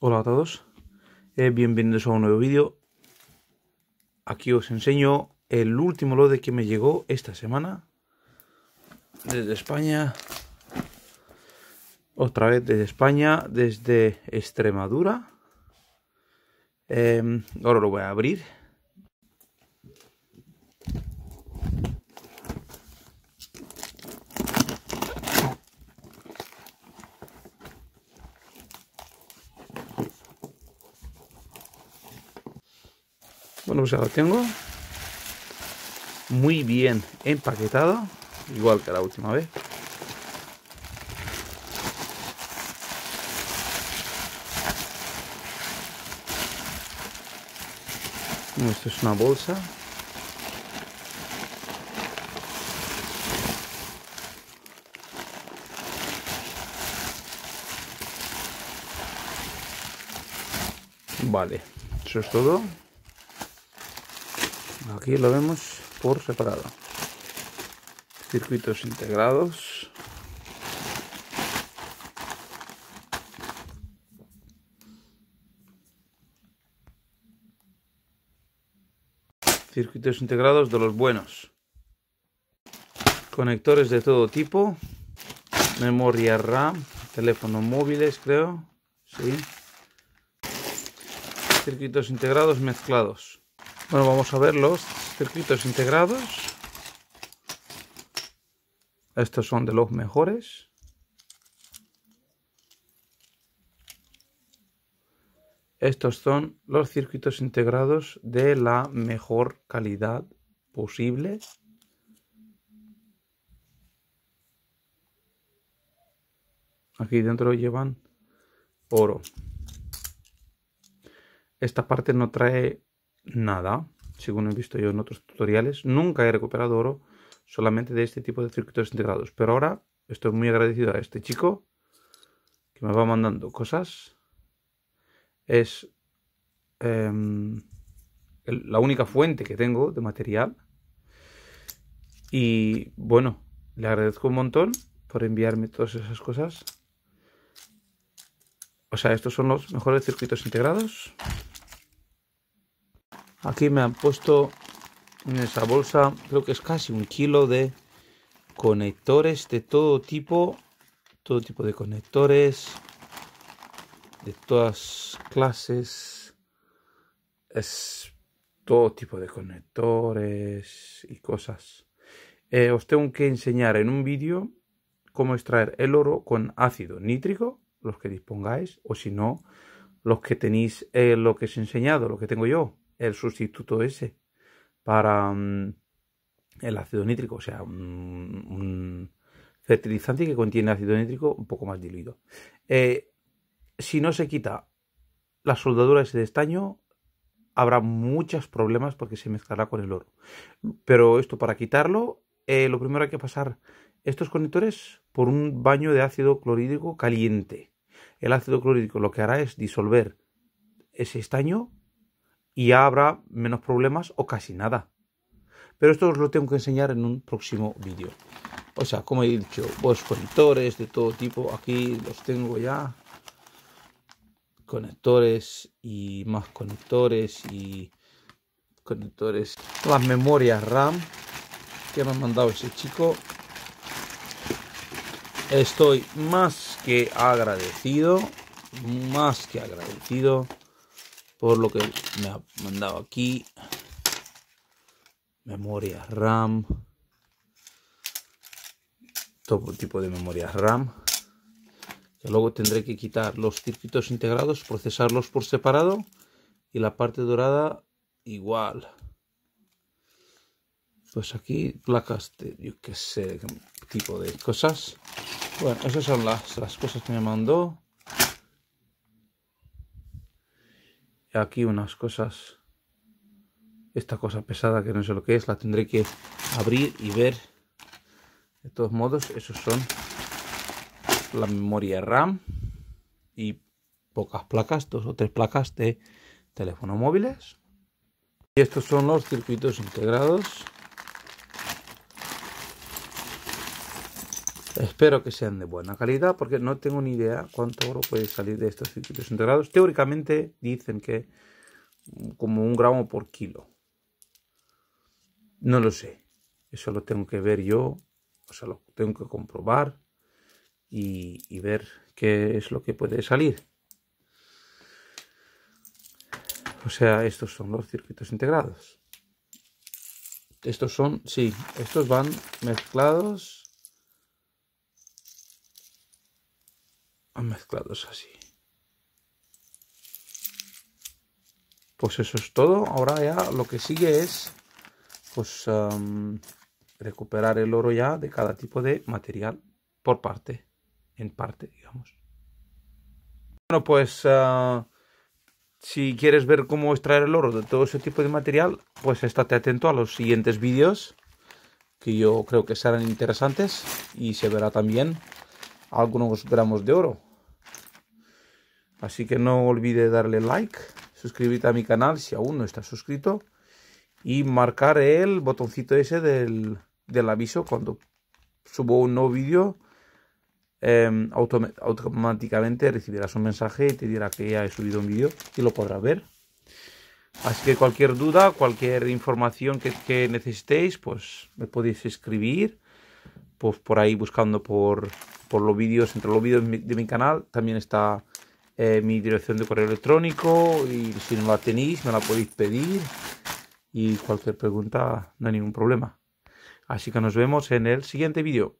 Hola a todos, eh, bienvenidos a un nuevo vídeo. Aquí os enseño el último lote que me llegó esta semana desde España. Otra vez desde España, desde Extremadura. Em, ahora lo voy a abrir lo tengo. Muy bien empaquetado, igual que la última vez. Esto es una bolsa. Vale, eso es todo aquí lo vemos por separado circuitos integrados circuitos integrados de los buenos conectores de todo tipo memoria RAM teléfonos móviles creo sí circuitos integrados mezclados bueno, vamos a ver los circuitos integrados. Estos son de los mejores. Estos son los circuitos integrados de la mejor calidad posible. Aquí dentro llevan oro. Esta parte no trae nada, según he visto yo en otros tutoriales. Nunca he recuperado oro solamente de este tipo de circuitos integrados. Pero ahora estoy muy agradecido a este chico que me va mandando cosas. Es em, la única fuente que tengo de material. Y bueno, le agradezco un montón por enviarme todas esas cosas. O sea, estos son los mejores circuitos integrados. Aquí me han puesto en esa bolsa, creo que es casi un kilo de conectores de todo tipo. Todo tipo de conectores. De todas clases. Es todo tipo de conectores y cosas. Eh, os tengo que enseñar en un vídeo cómo extraer el oro con ácido nítrico, los que dispongáis, o si no, los que tenéis eh, lo que os he enseñado, lo que tengo yo el sustituto ese para mm, el ácido nítrico, o sea, un, fertilizante que contiene ácido nítrico un poco más diluido. Eh, si no se quita la soldadura ese de estaño, habrá muchos problemas porque se mezclará con el oro. Pero esto para quitarlo, eh, lo primero hay que pasar estos conectores por un baño de ácido clorhídrico caliente. El ácido clorhídrico lo que hará es disolver ese estaño y ya habrá menos problemas o casi nada. Pero esto os lo tengo que enseñar en un próximo vídeo. O sea, como he dicho, pues conectores de todo tipo, aquí los tengo ya. Conectores y más conectores y conectores. Las memorias RAM que me ha mandado ese chico. Estoy más que agradecido, más que agradecido por lo que me ha mandado aquí memoria RAM todo tipo de memoria RAM luego tendré que quitar los circuitos integrados procesarlos por separado y la parte dorada igual pues aquí placas de yo qué sé tipo de cosas bueno esas son las, las cosas que me mandó aquí unas cosas. Esta cosa pesada que no sé lo que es, la tendré que abrir y ver. De todos modos, esos son la memoria RAM y pocas placas, dos o tres placas de teléfono móviles. Y estos son los circuitos integrados. Espero que sean de buena calidad porque no tengo ni idea cuánto oro puede salir de estos circuitos integrados. Teóricamente dicen que mm, como un gramo por kilo. No lo sé. Eso lo tengo que ver yo, o sea, lo tengo que comprobar y, ver qué es lo que puede salir. O sea, estos son los circuitos integrados. Estos son, sí, estos van mezclados mezclados así. Pues eso es todo. Ahora ya lo que sigue es pues recuperar el oro ya de cada tipo de material por parte, en parte, digamos. Bueno, pues ah, si quieres ver cómo extraer el oro de todo ese tipo de material, pues estate atento a los siguientes vídeos que yo creo que serán interesantes y se verá también algunos gramos de oro Así que no olvide darle like, suscribirte a mi canal si aún no estás suscrito y marcar el botoncito ese del, del aviso cuando subo un nuevo vídeo. Em, automáticamente recibirás un mensaje y te dirá que ya he subido un vídeo y lo podrás ver. Así que cualquier duda, cualquier información que, que necesitéis, pues me podéis escribir pues por ahí buscando por, por los vídeos, entre los vídeos de mi canal también está eh, mi dirección de correo electrónico y si no la tenéis me la podéis pedir y cualquier pregunta no hay ningún problema. Así que nos vemos en el siguiente vídeo.